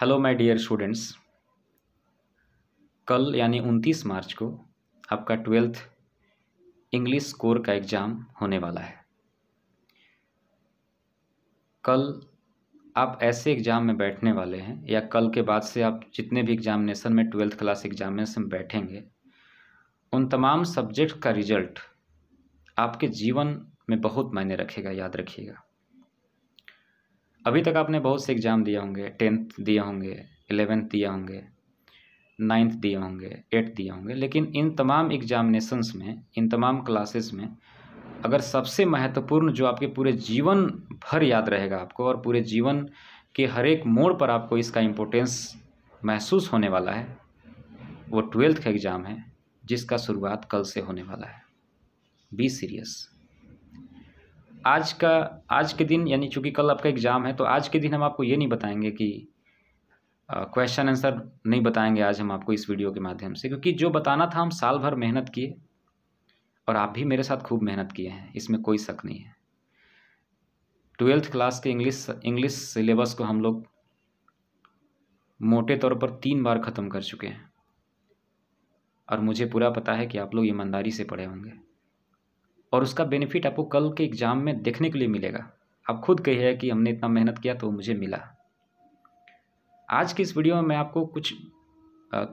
Hello my dear students कल यानी 29 March को आपका ट्वेल्थ इंग्लिश स्कोर का एग्ज़ाम होने वाला है कल आप ऐसे एग्ज़ाम में बैठने वाले हैं या कल के बाद से आप जितने भी एग्ज़ामिनेशन में ट्वेल्थ क्लास एग्ज़ामिनेशन बैठेंगे उन तमाम सब्जेक्ट का रिजल्ट आपके जीवन में बहुत मायने रखेगा याद रखिएगा अभी तक आपने बहुत से एग्ज़ाम दिए होंगे टेंथ दिए होंगे एलेवेंथ दिए होंगे नाइन्थ दिए होंगे एट्थ दिए होंगे लेकिन इन तमाम एग्जामिनेशंस में इन तमाम क्लासेस में अगर सबसे महत्वपूर्ण जो आपके पूरे जीवन भर याद रहेगा आपको और पूरे जीवन के हर एक मोड़ पर आपको इसका इम्पोर्टेंस महसूस होने वाला है वो ट्वेल्थ का एग्ज़ाम है जिसका शुरुआत कल से होने वाला है बी सीरियस आज का आज के दिन यानी चूँकि कल आपका एग्ज़ाम है तो आज के दिन हम आपको ये नहीं बताएंगे कि क्वेश्चन आंसर नहीं बताएंगे आज हम आपको इस वीडियो के माध्यम से क्योंकि जो बताना था हम साल भर मेहनत किए और आप भी मेरे साथ खूब मेहनत किए हैं इसमें कोई शक नहीं है ट्वेल्थ क्लास के इंग्लिश इंग्लिश सिलेबस को हम लोग मोटे तौर पर तीन बार ख़त्म कर चुके हैं और मुझे पूरा पता है कि आप लोग ईमानदारी से पढ़े होंगे और उसका बेनिफिट आपको कल के एग्ज़ाम में देखने के लिए मिलेगा आप खुद कहिए कि हमने इतना मेहनत किया तो मुझे मिला आज की इस वीडियो में मैं आपको कुछ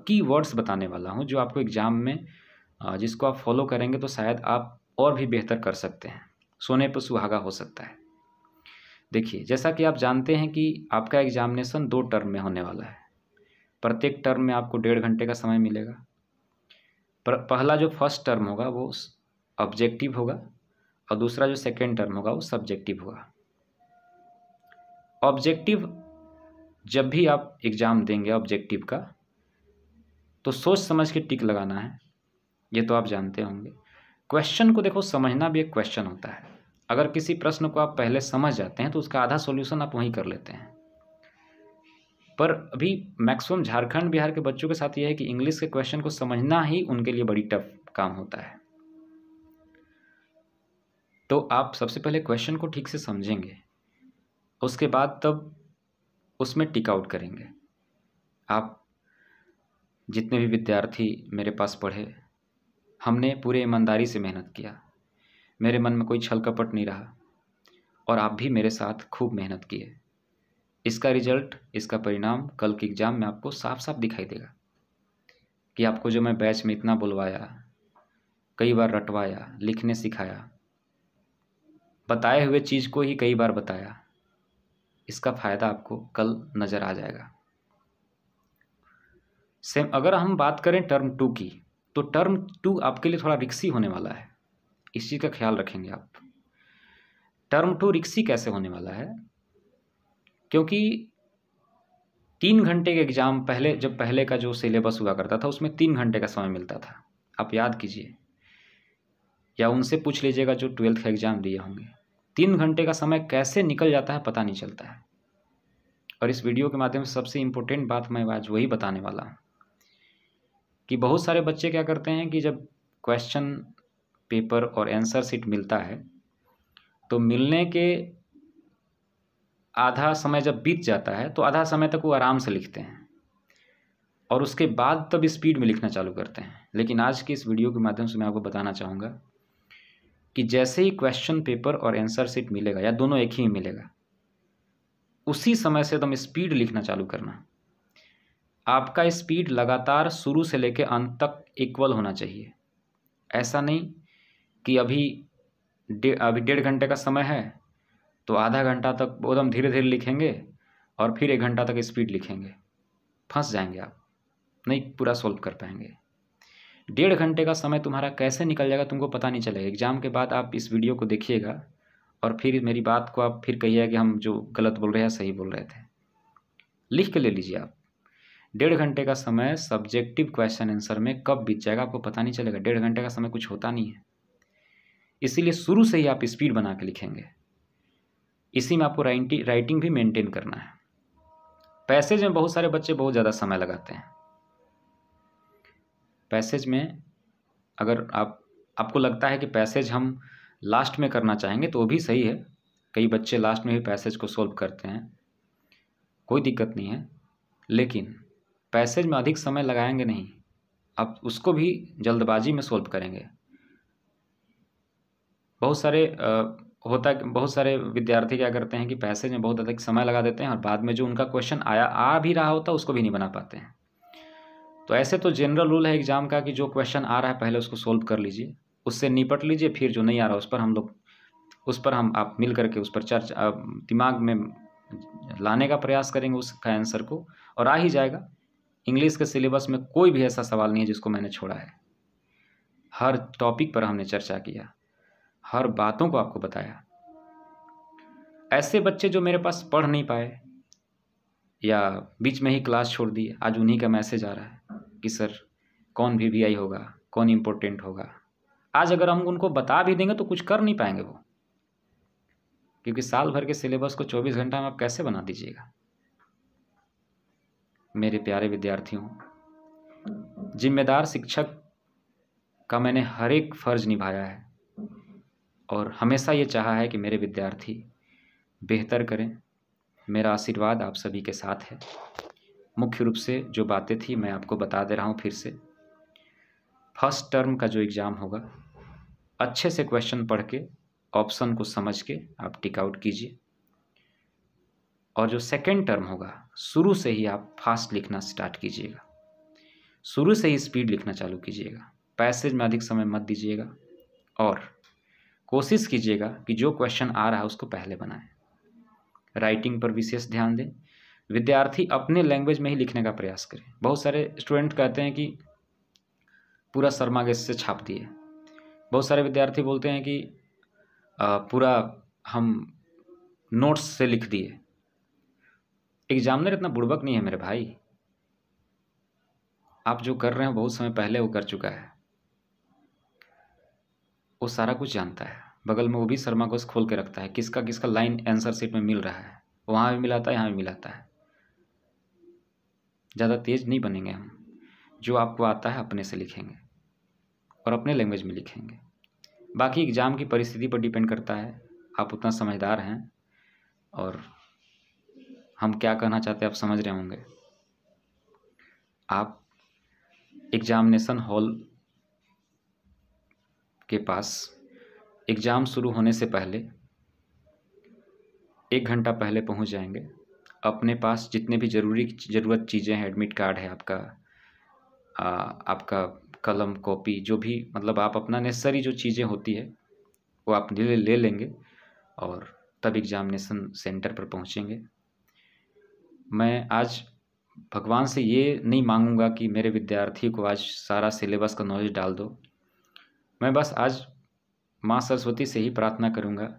की वर्ड्स बताने वाला हूँ जो आपको एग्ज़ाम में जिसको आप फॉलो करेंगे तो शायद आप और भी बेहतर कर सकते हैं सोने पर सुहागा हो सकता है देखिए जैसा कि आप जानते हैं कि आपका एग्ज़ामिनेशन दो टर्म में होने वाला है प्रत्येक टर्म में आपको डेढ़ घंटे का समय मिलेगा पर पहला जो फर्स्ट टर्म होगा वो ऑब्जेक्टिव होगा और दूसरा जो सेकेंड टर्म होगा वो सब्जेक्टिव होगा ऑब्जेक्टिव जब भी आप एग्ज़ाम देंगे ऑब्जेक्टिव का तो सोच समझ के टिक लगाना है ये तो आप जानते होंगे क्वेश्चन को देखो समझना भी एक क्वेश्चन होता है अगर किसी प्रश्न को आप पहले समझ जाते हैं तो उसका आधा सॉल्यूशन आप वहीं कर लेते हैं पर अभी मैक्सिमम झारखंड बिहार के बच्चों के साथ यह है कि इंग्लिश के क्वेश्चन को समझना ही उनके लिए बड़ी टफ काम होता है तो आप सबसे पहले क्वेश्चन को ठीक से समझेंगे उसके बाद तब उसमें टिक आउट करेंगे आप जितने भी विद्यार्थी मेरे पास पढ़े हमने पूरे ईमानदारी से मेहनत किया मेरे मन में कोई छल कपट नहीं रहा और आप भी मेरे साथ खूब मेहनत किए इसका रिजल्ट इसका परिणाम कल के एग्ज़ाम में आपको साफ साफ दिखाई देगा कि आपको जो मैं बैच में इतना बुलवाया कई बार रटवाया लिखने सिखाया बताए हुए चीज़ को ही कई बार बताया इसका फ़ायदा आपको कल नज़र आ जाएगा सेम अगर हम बात करें टर्म टू की तो टर्म टू आपके लिए थोड़ा रिक्सी होने वाला है इस चीज़ का ख्याल रखेंगे आप टर्म टू रिक्सी कैसे होने वाला है क्योंकि तीन घंटे के एग्ज़ाम पहले जब पहले का जो सिलेबस हुआ करता था उसमें तीन घंटे का समय मिलता था आप याद कीजिए या उनसे पूछ लीजिएगा जो ट्वेल्थ का एग्ज़ाम दिए होंगे तीन घंटे का समय कैसे निकल जाता है पता नहीं चलता है और इस वीडियो के माध्यम से सबसे इम्पोर्टेंट बात मैं आज वही बताने वाला हूँ कि बहुत सारे बच्चे क्या करते हैं कि जब क्वेश्चन पेपर और आंसर सीट मिलता है तो मिलने के आधा समय जब बीत जाता है तो आधा समय तक वो आराम से लिखते हैं और उसके बाद तब स्पीड में लिखना चालू करते हैं लेकिन आज की इस वीडियो के माध्यम से मैं आपको बताना चाहूँगा कि जैसे ही क्वेश्चन पेपर और आंसर सीट मिलेगा या दोनों एक ही मिलेगा उसी समय से एकदम स्पीड लिखना चालू करना आपका स्पीड लगातार शुरू से लेकर अंत तक इक्वल होना चाहिए ऐसा नहीं कि अभी डे अभी डेढ़ घंटे का समय है तो आधा घंटा तक एकदम धीरे धीरे लिखेंगे और फिर एक घंटा तक स्पीड लिखेंगे फंस जाएंगे आप नहीं पूरा सॉल्व कर पाएंगे डेढ़ घंटे का समय तुम्हारा कैसे निकल जाएगा तुमको पता नहीं चलेगा एग्ज़ाम के बाद आप इस वीडियो को देखिएगा और फिर मेरी बात को आप फिर कहिएगा कि हम जो गलत बोल रहे हैं सही बोल रहे थे लिख के ले लीजिए आप डेढ़ घंटे का समय सब्जेक्टिव क्वेश्चन आंसर में कब बीत जाएगा आपको पता नहीं चलेगा डेढ़ घंटे का समय कुछ होता नहीं है इसीलिए शुरू से ही आप स्पीड बना के लिखेंगे इसी में आपको राइटिंग भी मेंटेन करना है पैसेज में बहुत सारे बच्चे बहुत ज़्यादा समय लगाते हैं पैसेज में अगर आप आपको लगता है कि पैसेज हम लास्ट में करना चाहेंगे तो वो भी सही है कई बच्चे लास्ट में भी पैसेज को सोल्व करते हैं कोई दिक्कत नहीं है लेकिन पैसेज में अधिक समय लगाएंगे नहीं आप उसको भी जल्दबाजी में सोल्व करेंगे बहुत सारे होता है बहुत सारे विद्यार्थी क्या करते हैं कि पैसेज में बहुत अधिक समय लगा देते हैं और बाद में जो उनका क्वेश्चन आया आ भी रहा होता है उसको भी नहीं बना पाते हैं तो ऐसे तो जनरल रूल है एग्ज़ाम का कि जो क्वेश्चन आ रहा है पहले उसको सोल्व कर लीजिए उससे निपट लीजिए फिर जो नहीं आ रहा उस पर हम लोग उस पर हम आप मिल करके उस पर चर्चा दिमाग में लाने का प्रयास करेंगे उसका आंसर को और आ ही जाएगा इंग्लिश के सिलेबस में कोई भी ऐसा सवाल नहीं है जिसको मैंने छोड़ा है हर टॉपिक पर हमने चर्चा किया हर बातों को आपको बताया ऐसे बच्चे जो मेरे पास पढ़ नहीं पाए या बीच में ही क्लास छोड़ दिए आज उन्हीं का मैसेज आ रहा है कि सर कौन वी वी आई होगा कौन इम्पोर्टेंट होगा आज अगर हम उनको बता भी देंगे तो कुछ कर नहीं पाएंगे वो क्योंकि साल भर के सिलेबस को चौबीस घंटा में आप कैसे बना दीजिएगा मेरे प्यारे विद्यार्थियों जिम्मेदार शिक्षक का मैंने हर एक फर्ज निभाया है और हमेशा ये चाहा है कि मेरे विद्यार्थी बेहतर करें मेरा आशीर्वाद आप सभी के साथ है मुख्य रूप से जो बातें थी मैं आपको बता दे रहा हूँ फिर से फर्स्ट टर्म का जो एग्ज़ाम होगा अच्छे से क्वेश्चन पढ़ के ऑप्शन को समझ के आप टिक आउट कीजिए और जो सेकेंड टर्म होगा शुरू से ही आप फास्ट लिखना स्टार्ट कीजिएगा शुरू से ही स्पीड लिखना चालू कीजिएगा पैसेज में अधिक समय मत दीजिएगा और कोशिश कीजिएगा कि जो क्वेश्चन आ रहा है उसको पहले बनाएं राइटिंग पर विशेष ध्यान दें विद्यार्थी अपने लैंग्वेज में ही लिखने का प्रयास करें बहुत सारे स्टूडेंट कहते हैं कि पूरा शर्मा गैस से छाप दिए बहुत सारे विद्यार्थी बोलते हैं कि पूरा हम नोट्स से लिख दिए एग्जामिनर इतना बुड़बक नहीं है मेरे भाई आप जो कर रहे हैं बहुत समय पहले वो कर चुका है वो सारा कुछ जानता है बगल में वो भी शर्मा को खोल के रखता है किसका किसका लाइन आंसर सीट में मिल रहा है वहाँ भी मिलाता है यहाँ भी मिलाता है ज़्यादा तेज़ नहीं बनेंगे हम जो आपको आता है अपने से लिखेंगे और अपने लैंग्वेज में लिखेंगे बाकी एग्ज़ाम की परिस्थिति पर डिपेंड करता है आप उतना समझदार हैं और हम क्या कहना चाहते हैं आप समझ रहे होंगे आप एग्ज़ामिनेशन हॉल के पास एग्ज़ाम शुरू होने से पहले एक घंटा पहले पहुंच जाएंगे अपने पास जितने भी ज़रूरी ज़रूरत चीज़ें हैं एडमिट कार्ड है आपका आ, आपका कलम कॉपी जो भी मतलब आप अपना नेसेसरी जो चीज़ें होती है वो आप ले ले लेंगे और तब एग्ज़ामिनेशन सेंटर पर पहुँचेंगे मैं आज भगवान से ये नहीं मांगूंगा कि मेरे विद्यार्थी को आज सारा सिलेबस का नॉलेज डाल दो मैं बस आज माँ सरस्वती से ही प्रार्थना करूँगा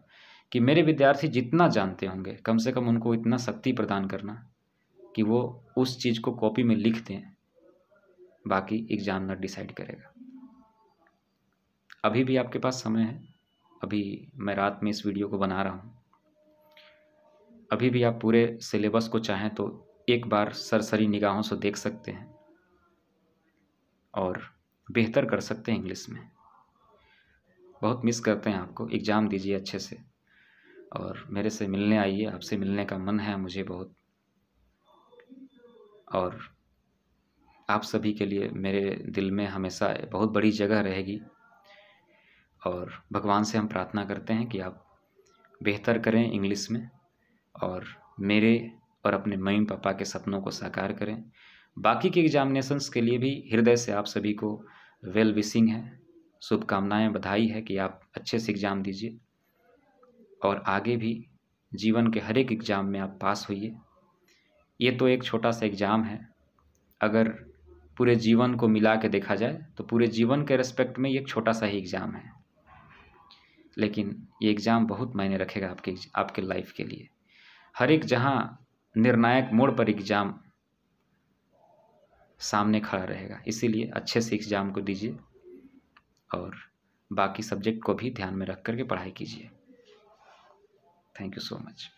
कि मेरे विद्यार्थी जितना जानते होंगे कम से कम उनको इतना शक्ति प्रदान करना कि वो उस चीज़ को कॉपी में लिख दें बाकी एग्जामिनर डिसाइड करेगा अभी भी आपके पास समय है अभी मैं रात में इस वीडियो को बना रहा हूँ अभी भी आप पूरे सिलेबस को चाहें तो एक बार सरसरी निगाहों से देख सकते हैं और बेहतर कर सकते हैं इंग्लिश में बहुत मिस करते हैं आपको एग्ज़ाम दीजिए अच्छे से और मेरे से मिलने आइए आपसे मिलने का मन है मुझे बहुत और आप सभी के लिए मेरे दिल में हमेशा बहुत बड़ी जगह रहेगी और भगवान से हम प्रार्थना करते हैं कि आप बेहतर करें इंग्लिश में और मेरे और अपने मम्मी पापा के सपनों को साकार करें बाकी के एग्जामिनेशंस के लिए भी हृदय से आप सभी को वेल विशिंग है शुभकामनाएँ बधाई है कि आप अच्छे से एग्ज़ाम दीजिए और आगे भी जीवन के हर एक एग्ज़ाम में आप पास होइए ये तो एक छोटा सा एग्ज़ाम है अगर पूरे जीवन को मिला के देखा जाए तो पूरे जीवन के रेस्पेक्ट में ये एक छोटा सा ही एग्ज़ाम है लेकिन ये एग्ज़ाम बहुत मायने रखेगा आपके आपके लाइफ के लिए हर एक जहाँ निर्णायक मोड़ पर एग्ज़ाम सामने खड़ा रहेगा इसीलिए अच्छे से एग्ज़ाम को दीजिए और बाकी सब्जेक्ट को भी ध्यान में रख करके पढ़ाई कीजिए Thank you so much.